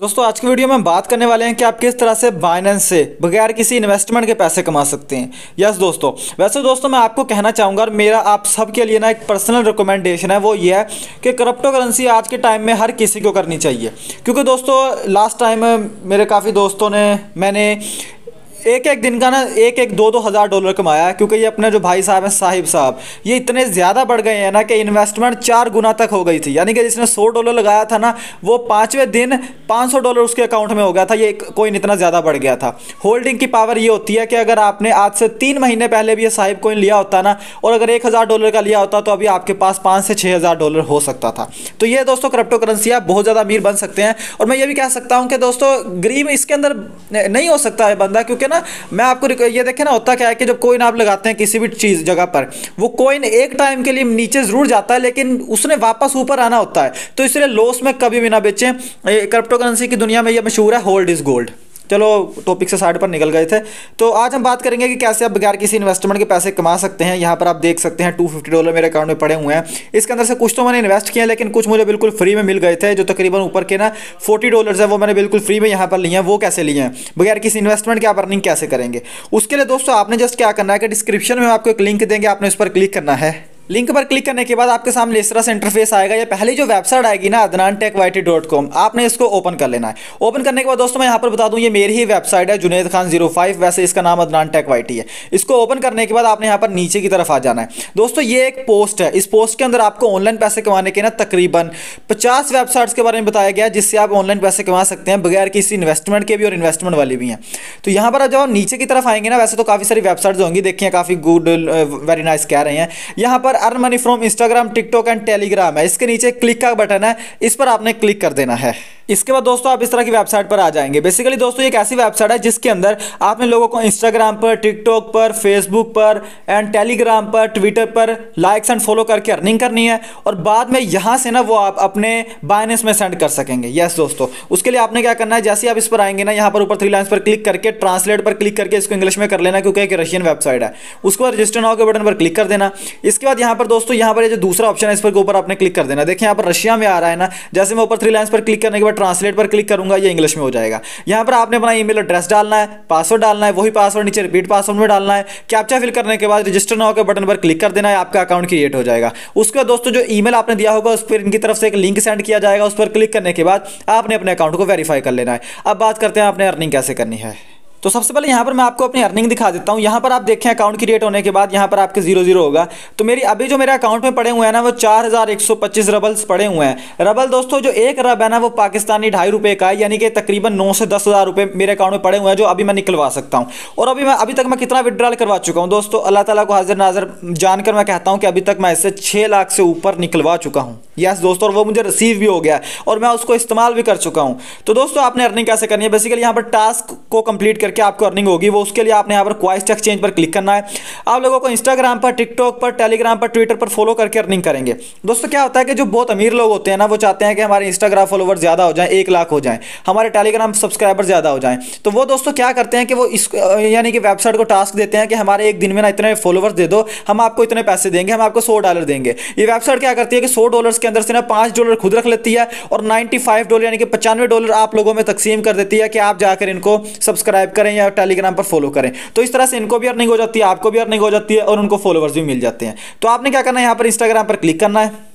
दोस्तों आज की वीडियो में हम बात करने वाले हैं कि आप किस तरह से बाइनेंस से बगैर किसी इन्वेस्टमेंट के पैसे कमा सकते हैं यस दोस्तों वैसे दोस्तों मैं आपको कहना चाहूँगा और मेरा आप सबके लिए ना एक पर्सनल रिकमेंडेशन है वो ये है कि क्रिप्टो करेंसी आज के टाइम में हर किसी को करनी चाहिए क्योंकि दोस्तों लास्ट टाइम मेरे काफ़ी दोस्तों ने मैंने एक एक दिन का ना एक एक दो दो हज़ार डॉलर कमाया है क्योंकि ये अपने जो भाई साहब हैं साहिब साहब ये इतने ज़्यादा बढ़ गए हैं ना कि इन्वेस्टमेंट चार गुना तक हो गई थी यानी कि जिसने सौ डॉलर लगाया था ना वो पाँचवें दिन पाँच सौ डॉलर उसके अकाउंट में हो गया था ये कोइन इतना ज़्यादा बढ़ गया था होल्डिंग की पावर ये होती है कि अगर आपने आज से तीन महीने पहले भी ये साहिब कोइन लिया होता ना और अगर एक हज़ार डॉलर का लिया होता तो अभी आपके पास पाँच से छः हज़ार डॉलर हो सकता था तो ये दोस्तों क्रिप्टो करेंसी आप बहुत ज़्यादा अमीर बन सकते हैं और मैं ये भी कह सकता हूँ कि दोस्तों गरीब इसके अंदर नहीं हो सकता है बंदा क्योंकि ना ना मैं आपको ये देखें ना होता क्या है कि जब कोइन आप लगाते हैं किसी भी चीज़ जगह पर वो कोइन एक टाइम के लिए नीचे ज़रूर जाता है लेकिन उसने वापस ऊपर आना होता है तो इसलिए लॉस में कभी भी ना बेचें क्रिप्टो करेंसी की दुनिया में यह मशहूर है होल्ड इज़ गोल्ड चलो टॉपिक से साइड पर निकल गए थे तो आज हम बात करेंगे कि कैसे आप बगैर किसी इन्वेस्टमेंट के पैसे कमा सकते हैं यहाँ पर आप देख सकते हैं टू फिफ्टी डॉलर मेरे अकाउंट में पड़े हुए हैं इसके अंदर से कुछ तो मैंने इन्वेस्ट किया लेकिन कुछ मुझे बिल्कुल फ्री में मिल गए थे जो तकरीबन ऊपर के ना फोर्टी डॉलर है वो मैंने बिल्कुल फ्री में यहाँ पर लिए हैं वो कैसे लिए हैं बगैर किसी इन्वेस्टमेंट के आप अर्निंग कैसे करेंगे उसके लिए दोस्तों आपने जस्ट क्या करना है कि डिस्क्रिप्शन में आपको एक लिंक देंगे आपने उस पर क्लिक करना है लिंक पर क्लिक करने के बाद आपके सामने इस तरह से इंटरफेस आएगा या पहली जो वेबसाइट आएगी ना Adnan tech Y T dot com आपने इसको ओपन कर लेना है ओपन करने के बाद दोस्तों मैं यहाँ पर बता दूँ ये मेरी ही वेबसाइट है जुनेद खान जीरो फाइव वैसे इसका नाम अदनान टेक वाई टी है इसको ओपन करने के बाद आपने यहाँ पर नीचे की तरफ आ जाना है दोस्तों ये एक पोस्ट है इस पोस्ट के अंदर आपको ऑनलाइन पैसे कमाने के ना तकरीबन पचास वेबसाइट्स के बारे में बताया गया जिससे आप ऑनलाइन पैसे कमा सकते हैं बगैर किसी इन्वेस्टमेंट के भी और इन्वेस्टमेंट वाली भी हैं तो यहाँ पर जब नीचे की तरफ आएंगे ना वैसे तो काफ़ी सारी वेबसाइट्स होंगी देखिए काफ़ी गुड वेरी नाइस कह रहे हैं यहाँ पर earn money from Instagram TikTok and Telegram है इसके नीचे क्लिक का बटन है इस पर आपने क्लिक कर देना है इसके बाद दोस्तों आप इस तरह की वेबसाइट पर आ जाएंगे बेसिकली दोस्तों एक ऐसी वेबसाइट है जिसके अंदर आपने लोगों को इंस्टाग्राम पर टिकटॉक पर फेसबुक पर एंड टेलीग्राम पर ट्विटर पर लाइक्स एंड फॉलो करके अर्निंग करनी है और बाद में यहाँ से ना वो आप अपने बायनेस में सेंड कर सकेंगे यस दोस्तों उसके लिए आपने क्या करना है जैसे आप इस पर आएंगे ना यहाँ पर ऊपर थ्री लाइन्स पर क्लिक करके ट्रांसलेट पर क्लिक करके इसको इंग्लिश में कर लेना क्योंकि एक रशियन वेबसाइट है उसके बाद रजिस्टर नाव के बटन पर क्लिक कर देना इसके बाद यहाँ पर दोस्तों यहाँ पर जो दूसरा ऑप्शन है इस पर ऊपर आपने क्लिक कर देना देखिए यहाँ पर रशिया में आ रहा है ना जैसे मैं ऊपर थ्री लाइन्स पर क्लिक करने के बाद ट्रांसलेट पर क्लिक करूंगा ये इंग्लिश में हो जाएगा यहाँ पर आपने अपना ईमेल एड्रेस डालना है पासवर्ड डालना है वही पासवर्ड नीचे रिपीट पासवर्ड में डालना है कैप्चा फिल करने के बाद रजिस्टर ना होकर बटन पर क्लिक कर देना है आपका अकाउंट क्रिएट हो जाएगा उसके बाद दोस्तों जो ई आपने दिया होगा उस पर इनकी तरफ से एक लिंक सेंड किया जाएगा उस पर क्लिक करने के बाद आपने अपने अकाउंट को वेरीफाई कर लेना है अब बात करते हैं आपने अर्निंग कैसे करनी है तो सबसे पहले यहाँ पर मैं आपको अपनी अर्निंग दिखा देता हूँ यहाँ पर आप देखें अकाउंट क्रिएट होने के बाद यहाँ पर आपके जीरो जीरो होगा तो मेरी अभी जो मेरे अकाउंट में पड़े हुए हैं ना वो चार हज़ार एक सौ पच्चीस रबल्स पड़े हुए हैं रबल दोस्तों जो एक रब है ना वो पाकिस्तानी ढाई रुपये का है यानी कि तकरीबन नौ से दस हज़ार रुपये मेरे अकाउंट में पड़े हुए हैं जो अभी मैं निकलवा सकता हूँ और अभी मैं अभी तक मैं कितना विड्रॉल करवा चुका हूँ दोस्तों अल्लाह तला को हाजिर नाजर जानकर मैं कहता हूँ कि अभी तक मैं इससे छः लाख से ऊपर निकलवा चुका हूँ यस दोस्तों और वो मुझे रिसीव भी हो गया और मैं उसको इस्तेमाल भी कर चुका हूँ तो दोस्तों आपने अर्निंग कैसे करनी है बेसिकली यहाँ पर टास्क को कंप्लीट करके आपको अर्निंग होगी वो उसके लिए आपने यहाँ पर क्वाइस्ट एक्सचेंज पर क्लिक करना है आप लोगों को इंस्टाग्राम पर टिकटॉक पर टेलीग्राम पर ट्विटर पर फॉलो करके अर्निंग करेंगे दोस्तों क्या होता है कि जो बहुत अमीर लोग होते हैं ना वो चाहते हैं कि हमारे इंस्टाग्राम फॉलोवर ज़्यादा हो जाए एक लाख हो जाए हमारे टेलीग्राम सब्सक्राइबर ज़्यादा हो जाए तो वो दोस्तों क्या करते हैं कि वो इस यानी कि वेबसाइट को टास्क देते हैं कि हमारे एक दिन में ना इतने फॉलोवर्स दे दो हम आपको इतने पैसे देंगे हम आपको सौ डॉलर देंगे ये वेबसाइट क्या करती है कि सौ डॉलर के अंदर से ना पाँच डॉलर खुद रख लेती है और नाइन्टी डॉलर यानी कि पचानवे डॉलर आप लोगों में तकसीम कर देती है कि आप जाकर इनको सब्सक्राइब करें या टेलीग्राम पर फॉलो करें तो इस तरह से इनको भी अर्निंग हो जाती है आपको भी अर्निंग हो जाती है और उनको फॉलोवर्स भी मिल जाते हैं तो आपने क्या करना है यहाँ पर इंस्टाग्राम पर क्लिक करना है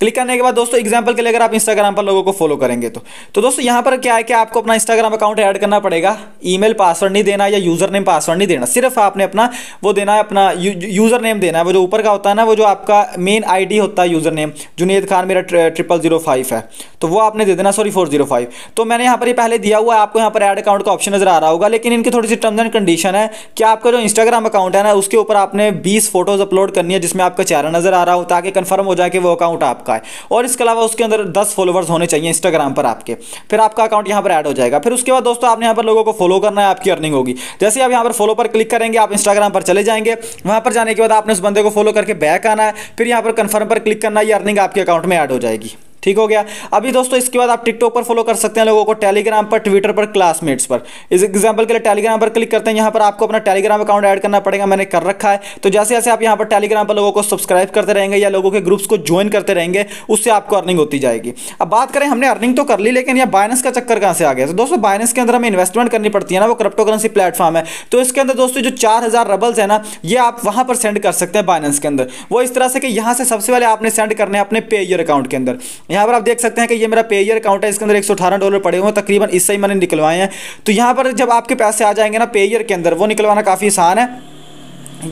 क्लिक करने के बाद दोस्तों एग्जाम्पल के लिए अगर आप इंस्टाग्राम पर लोगों को फॉलो करेंगे तो तो दोस्तों यहाँ पर क्या है कि आपको अपना इंस्टाग्राम अकाउंट ऐड करना पड़ेगा ईमेल पासवर्ड नहीं देना या यूज़र नेम पासवर्ड नहीं देना सिर्फ आपने अपना वो देना है अपना यू, यूज़र नेम देना है वो जो ऊपर का होता है ना वो जो आपका मेन आई होता है यूज़र नेम जुनेद खान मेरा ट्रिपल जीरो फाइव है तो वो आपने दे देना सॉरी फोर जीरो फाइव तो मैंने यहाँ पर ही पहले दिया हुआ है आपको यहाँ पर ऐड अकाउंट का ऑप्शन नज़र आ रहा होगा लेकिन इनकी थोड़ी सी टर्म्स एंड कंडीशन है कि आपका जो इंस्टाग्राम अकाउंट है ना उसके ऊपर आपने बीस फोटोज़ अपलोड करनी है जिसमें आपका चेहरा नज़र आ रहा हो ताकि कन्फर्म हो जाए कि वो अकाउंट आपका है और इसके अलावा उसके अंदर दस फॉलोवर्स होने चाहिए इंस्टाग्राम पर आपके फिर आपका अकाउंट यहाँ पर ऐड हो जाएगा फिर उसके बाद दोस्तों आपने यहाँ पर लोगों को फॉलो करना है आपकी अर्निंग होगी जैसे आप यहाँ पर फॉलो पर क्लिक करेंगे आप इंस्टाग्राम पर चले जाएंगे वहाँ पर जाने के बाद आपने उस बंदे को फॉलो करके बैक आना है फिर यहाँ पर कन्फर्म पर क्लिक करना है अर्निंग आपके अकाउंट में ऐड हो जाएगी ठीक हो गया अभी दोस्तों इसके बाद आप टिकटॉक पर फॉलो कर सकते हैं लोगों को टेलीग्राम पर ट्विटर पर क्लासमेट्स पर इस एग्जाम्पल के लिए टेलीग्राम पर क्लिक करते हैं यहाँ पर आपको अपना टेलीग्राम अकाउंट ऐड करना पड़ेगा मैंने कर रखा है तो जैसे जैसे आप यहाँ पर टेलीग्राम पर लोगों को सब्सक्राइब करते रहेंगे या लोगों के ग्रुप्स को ज्वाइन करते रहेंगे उससे आपको अर्निंग होती जाएगी अब बात करें हमने अर्निंग तो कर ली लेकिन यह बाइनस का चक्कर कहाँ से आ गया तो दोस्तों बाइनस के अंदर हमें इन्वेस्टमेंट करनी पड़ती है ना वो क्रिप्टो करेंसी प्लेटफॉर्म है तो इसके अंदर दोस्तों जो चार हज़ार रबल्स है ना ये आप वहाँ पर सेंड कर सकते हैं बाइनेंस के अंदर वो इस तरह से कि यहाँ से सबसे पहले आपने सेंड करने अपने पे अकाउंट के अंदर यहाँ पर आप देख सकते हैं कि ये मेरा पेयर अकाउंट है इसके अंदर एक डॉलर पड़े हुए हैं तकरीबन इससे ही मैंने निकलवाए हैं तो यहाँ पर जब आपके पैसे आ जाएंगे ना पेयर के अंदर वो निकलवाना काफ़ी आसान है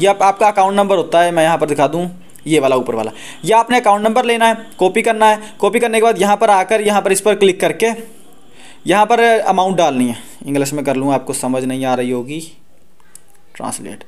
या आपका अकाउंट नंबर होता है मैं यहाँ पर दिखा दूँ ये वाला ऊपर वाला या आपने अकाउंट नंबर लेना है कॉपी करना है कॉपी करने के बाद यहाँ पर आकर यहाँ पर इस पर क्लिक करके यहाँ पर अमाउंट डालनी है इंग्लिश में कर लूँ आपको समझ नहीं आ रही होगी ट्रांसलेट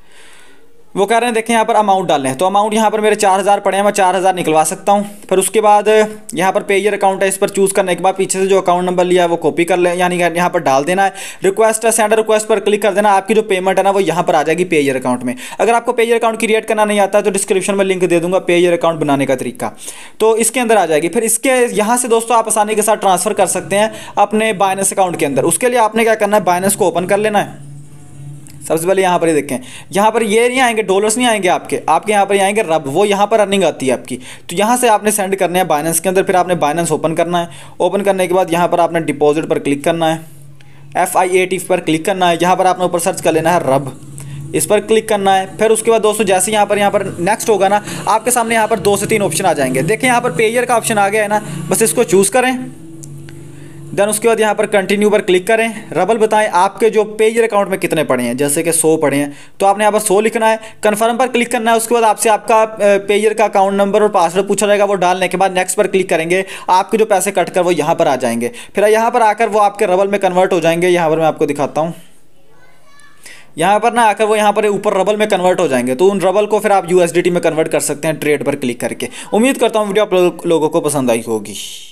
वो कह रहे हैं देखें यहाँ पर अमाउंट डालना है तो अमाउंट यहाँ पर मेरे चार हज़ार पड़े हैं मैं चार हज़ार निकलवा सकता हूँ फिर उसके बाद यहाँ पर पेयर अकाउंट है इस पर चूज़ करने के बाद पीछे से जो अकाउंट नंबर लिया है वो कॉपी कर लें यानी यहाँ पर डाल देना है रिक्वेस्ट है सेंडर रिक्वेस्ट पर क्लिक कर देना आपकी जो पेमेंट है ना वो यहाँ पर आ जाएगी पेयर अकाउंट में अगर आपको पेयर अकाउंट क्रिएट करना नहीं आता तो डिस्क्रिप्शन में लिंक दे दूंगा पेयर अकाउंट बनाने का तरीका तो इसके अंदर आ जाएगी फिर इसके यहाँ से दोस्तों आप आसानी के साथ ट्रांसफ़र कर सकते हैं अपने बाइनस अकाउंट के अंदर उसके लिए आपने क्या करना है बाइनस को ओपन कर लेना है सबसे पहले यहाँ पर ये देखें यहाँ पर ये नहीं आएंगे डॉलर्स नहीं आएंगे आपके आपके यहाँ पर आएंगे रब वो यहाँ पर अर्निंग आती है आपकी तो यहाँ से आपने सेंड करने हैं बाइनेंस के अंदर फिर आपने बाइनेंस ओपन करना है ओपन करने के बाद यहाँ पर आपने डिपॉजिट पर क्लिक करना है एफ आई ए टी पर क्लिक करना है यहाँ पर आपने ऊपर सर्च कर लेना है रब इस पर क्लिक करना है फिर उसके बाद दोस्तों जैसे यहाँ पर यहाँ पर नेक्स्ट होगा ना आपके सामने यहाँ पर दो से तीन ऑप्शन आ जाएंगे देखें यहाँ पर पेयर का ऑप्शन आ गया है ना बस इसको चूज़ करें देन उसके बाद यहाँ पर कंटिन्यू पर क्लिक करें रबल बताएं आपके जो पेजर अकाउंट में कितने पड़े हैं जैसे कि 100 पड़े हैं तो आपने यहाँ पर 100 लिखना है कन्फर्म पर क्लिक करना है उसके बाद आपसे आपका पेजर का अकाउंट नंबर और पासवर्ड पूछा जाएगा वो डालने के बाद नेक्स्ट पर क्लिक करेंगे आपके जो पैसे कट कर वो यहाँ पर आ जाएंगे फिर यहाँ पर आकर वो आपके रबल में कन्वर्ट हो जाएंगे यहाँ पर मैं आपको दिखाता हूँ यहाँ पर ना आकर वो यहाँ पर ऊपर रबल में कन्वर्ट हो जाएंगे तो उन रबल को फिर आप यू में कन्वर्ट कर सकते हैं ट्रेड पर क्लिक करके उम्मीद करता हूँ वीडियो आप लोगों को पसंद आई होगी